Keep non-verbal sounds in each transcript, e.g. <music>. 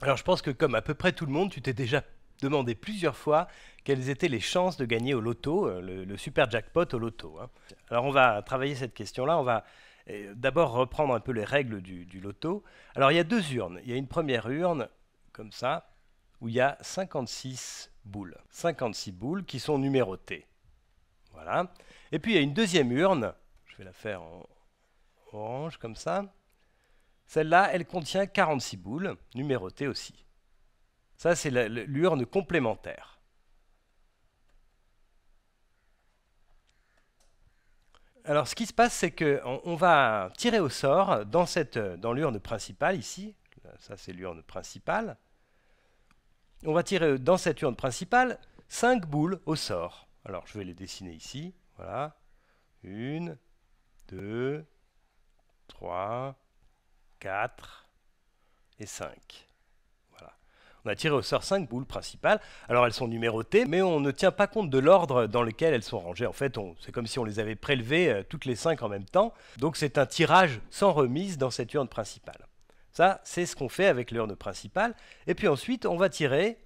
Alors je pense que comme à peu près tout le monde, tu t'es déjà demandé plusieurs fois quelles étaient les chances de gagner au loto, euh, le, super jackpot au loto. Hein. Alors on va travailler cette question-là, on va eh, d'abord reprendre un peu les règles du, du loto. Alors il y a deux urnes, il y a une première urne comme ça, où il y a 56 boules. 56 boules qui sont numérotées. Voilà. Et puis il y a une deuxième urne, je vais la faire en orange comme ça, celle-là, elle contient 46 boules, numérotées aussi. Ça, c'est l'urne complémentaire. Alors, ce qui se passe, c'est qu'on va tirer au sort dans, dans l'urne principale, ici. Ça, c'est l'urne principale. On va tirer dans cette urne principale 5 boules au sort. Alors, je vais les dessiner ici. Voilà. Une, deux, trois... 4 et 5. Voilà. On a tiré au sort 5 boules principales. Alors elles sont numérotées, mais on ne tient pas compte de l'ordre dans lequel elles sont rangées. En fait, c'est comme si on les avait prélevées euh, toutes les 5 en même temps. Donc c'est un tirage sans remise dans cette urne principale. Ça, c'est ce qu'on fait avec l'urne principale. Et puis ensuite, on va tirer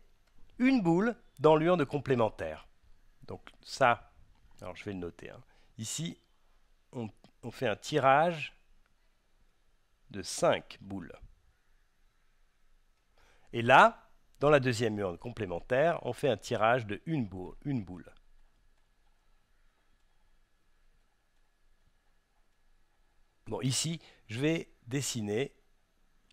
une boule dans l'urne complémentaire. Donc ça, alors je vais le noter. Hein. Ici, on fait un tirage de 5 boules. Et là, dans la deuxième urne complémentaire, on fait un tirage de une boule. Bon, ici, je vais dessiner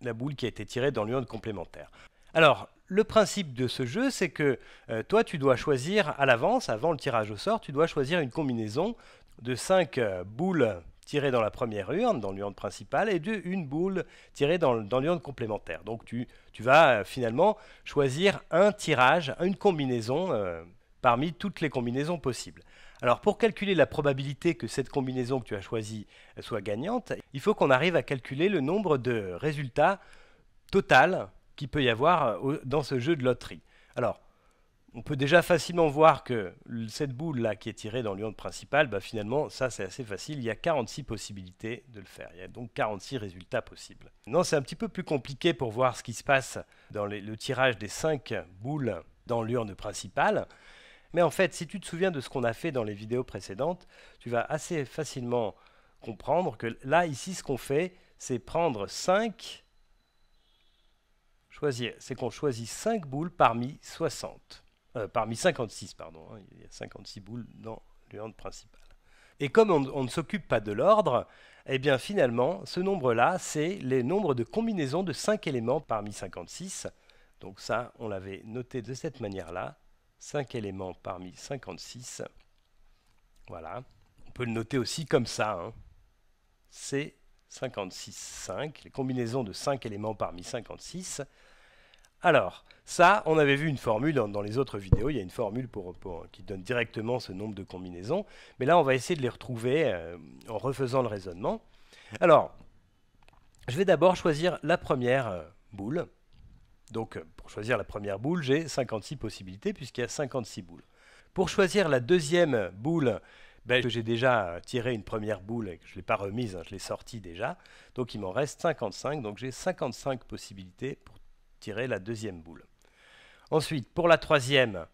la boule qui a été tirée dans l'urne complémentaire. Alors, le principe de ce jeu, c'est que euh, toi, tu dois choisir à l'avance, avant le tirage au sort, tu dois choisir une combinaison de 5 euh, boules tiré dans la première urne, dans l'urne principale, et de une boule tirée dans, l'urne complémentaire. Donc tu, tu vas euh, finalement choisir un tirage, une combinaison euh, parmi toutes les combinaisons possibles. Alors pour calculer la probabilité que cette combinaison que tu as choisie soit gagnante, il faut qu'on arrive à calculer le nombre de résultats total qu'il peut y avoir euh, dans ce jeu de loterie. Alors on peut déjà facilement voir que cette boule là qui est tirée dans l'urne principale, bah finalement ça c'est assez facile, il y a 46 possibilités de le faire, il y a donc 46 résultats possibles. Non, c'est un petit peu plus compliqué pour voir ce qui se passe dans le tirage des 5 boules dans l'urne principale, mais en fait si tu te souviens de ce qu'on a fait dans les vidéos précédentes, tu vas assez facilement comprendre que là ici ce qu'on fait c'est prendre 5, c'est qu'on choisit 5 boules parmi 60. Euh, parmi 56, pardon. Hein, il y a 56 boules dans le principale. Et comme on, ne s'occupe pas de l'ordre, eh bien finalement, ce nombre-là, c'est les nombres de combinaisons de 5 éléments parmi 56. Donc ça, on l'avait noté de cette manière-là. 5 éléments parmi 56. Voilà. On peut le noter aussi comme ça. Hein. C'est 56, 5. Les combinaisons de 5 éléments parmi 56. Alors, ça, on avait vu une formule dans, les autres vidéos, il y a une formule pour, qui donne directement ce nombre de combinaisons, mais là, on va essayer de les retrouver euh, en refaisant le raisonnement. Alors, je vais d'abord choisir la première euh, boule. Donc, pour choisir la première boule, j'ai 56 possibilités puisqu'il y a 56 boules. Pour choisir la deuxième boule, ben, j'ai déjà tiré une première boule et que je ne l'ai pas remise, hein, je l'ai sortie déjà. Donc, il m'en reste 55. Donc, j'ai 55 possibilités pour la deuxième boule. Ensuite, pour la troisième,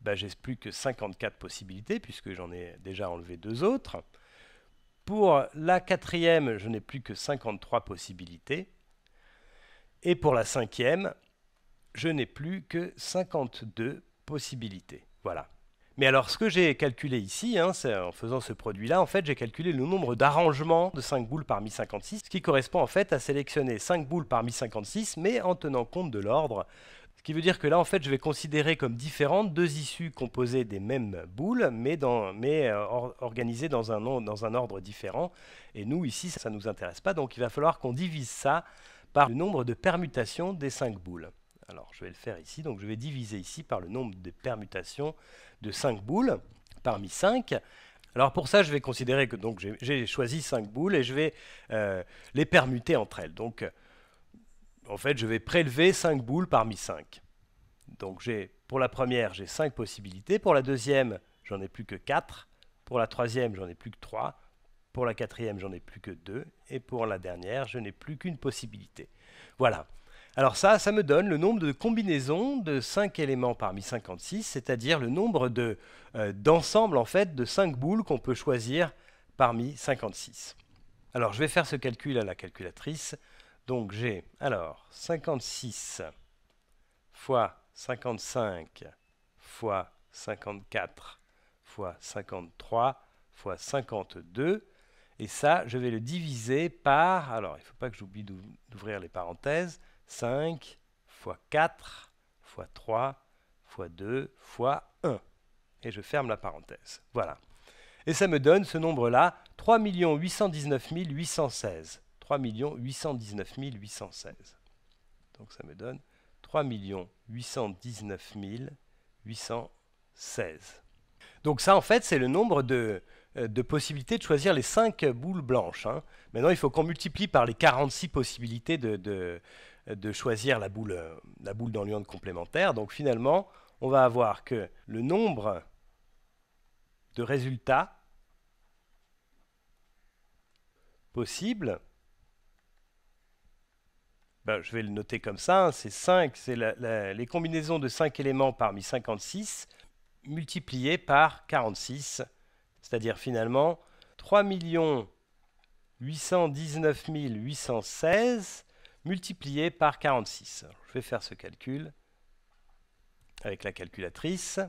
ben, j'ai plus que 54 possibilités, puisque j'en ai déjà enlevé deux autres. Pour la quatrième, je n'ai plus que 53 possibilités. Et pour la cinquième, je n'ai plus que 52 possibilités. Voilà, mais alors, ce que j'ai calculé ici, hein, en faisant ce produit-là, en fait, j'ai calculé le nombre d'arrangements de 5 boules parmi 56, ce qui correspond en fait à sélectionner 5 boules parmi 56, mais en tenant compte de l'ordre. Ce qui veut dire que là, en fait, je vais considérer comme différentes deux issues composées des mêmes boules, mais, euh, organisées dans un, dans un ordre différent. Et nous, ici, ça ne nous intéresse pas, donc il va falloir qu'on divise ça par le nombre de permutations des 5 boules. Alors je vais le faire ici, donc je vais diviser ici par le nombre de permutations de 5 boules parmi 5. Alors pour ça, je vais considérer que donc j'ai choisi 5 boules et je vais euh, les permuter entre elles. Donc en fait, je vais prélever 5 boules parmi 5. Donc j'ai pour la première, j'ai 5 possibilités, pour la deuxième, j'en ai plus que 4, pour la troisième, j'en ai plus que 3, pour la quatrième, j'en ai plus que 2 et pour la dernière, je n'ai plus qu'une possibilité. Voilà. Alors ça, ça me donne le nombre de combinaisons de 5 éléments parmi 56, c'est-à-dire le nombre euh, d'ensembles de, en fait de 5 boules qu'on peut choisir parmi 56. Alors je vais faire ce calcul à la calculatrice. Donc j'ai alors 56 fois 55 fois 54 fois 53 fois 52 et ça je vais le diviser par alors il ne faut pas que j'oublie d'ouvrir les parenthèses 5 x 4 x 3 x 2 x 1. Et je ferme la parenthèse. Voilà. Et ça me donne ce nombre-là, 3 819 816. 3 819 816. Donc ça me donne 3 819 816. Donc ça, en fait, c'est le nombre de, euh, possibilités de choisir les 5 boules blanches. Hein. Maintenant, il faut qu'on multiplie par les 46 possibilités de, de choisir la boule, euh, la boule dans complémentaire. Donc finalement, on va avoir que le nombre de résultats possibles, ben, je vais le noter comme ça, hein, c'est 5, c'est les combinaisons de 5 éléments parmi 56 multipliées par 46, c'est-à-dire finalement 3 819 816 multiplié par 46. je vais faire ce calcul avec la calculatrice.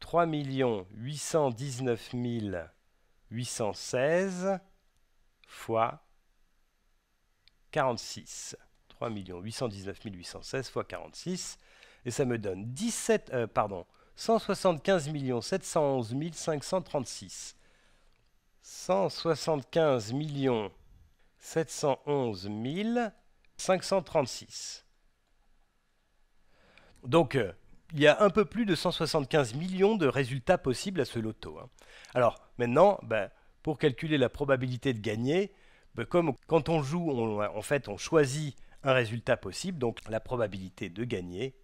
3 819 816 fois 46. 3 819 816 fois 46. Et ça me donne 17, euh, pardon, 175 711 536. 175 millions 711 536. Donc, euh, il y a un peu plus de 175 millions de résultats possibles à ce loto. Hein. Alors, maintenant, ben, pour calculer la probabilité de gagner, ben, comme quand on joue, on, en fait, on choisit un résultat possible, donc la probabilité de gagner,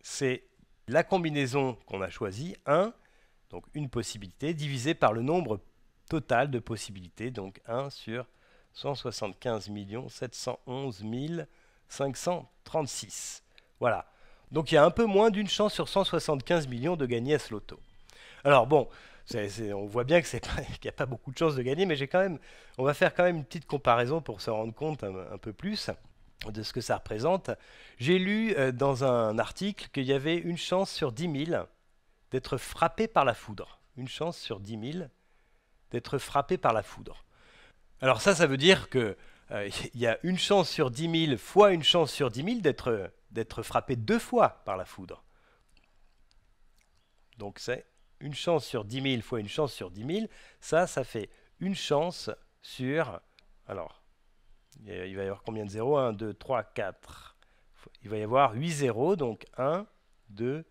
c'est la combinaison qu'on a choisie, 1 donc une possibilité divisée par le nombre total de possibilités, donc 1 sur 175 711 536. Voilà. Donc il y a un peu moins d'une chance sur 175 millions de gagner à ce loto. Alors bon, on voit bien <laughs> qu'il n'y a pas beaucoup de chances de gagner, mais j'ai quand même, on va faire quand même une petite comparaison pour se rendre compte un, peu plus de ce que ça représente. J'ai lu euh, dans un article qu'il y avait une chance sur 10 000 d'être frappé par la foudre. Une chance sur 10 000 d'être frappé par la foudre. Alors ça, ça veut dire que euh, il y a une chance sur 10 000 fois une chance sur 10 000 d'être, d'être frappé deux fois par la foudre. Donc c'est une chance sur 10 000 fois une chance sur 10 000. Ça, ça fait une chance sur... Alors, il va y avoir combien de zéros 1, 2, 3, 4. Il va y avoir 8 zéros, donc 1, 2,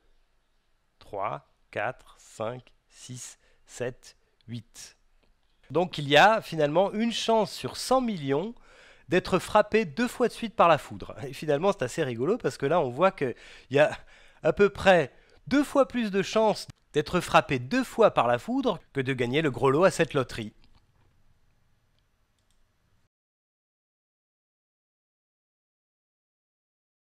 3, 4, 5, 6, 7, 8. Donc il y a finalement une chance sur 100 millions d'être frappé deux fois de suite par la foudre. Et finalement, c'est assez rigolo parce que là, on voit qu'il y a à peu près deux fois plus de chances d'être frappé deux fois par la foudre que de gagner le gros lot à cette loterie.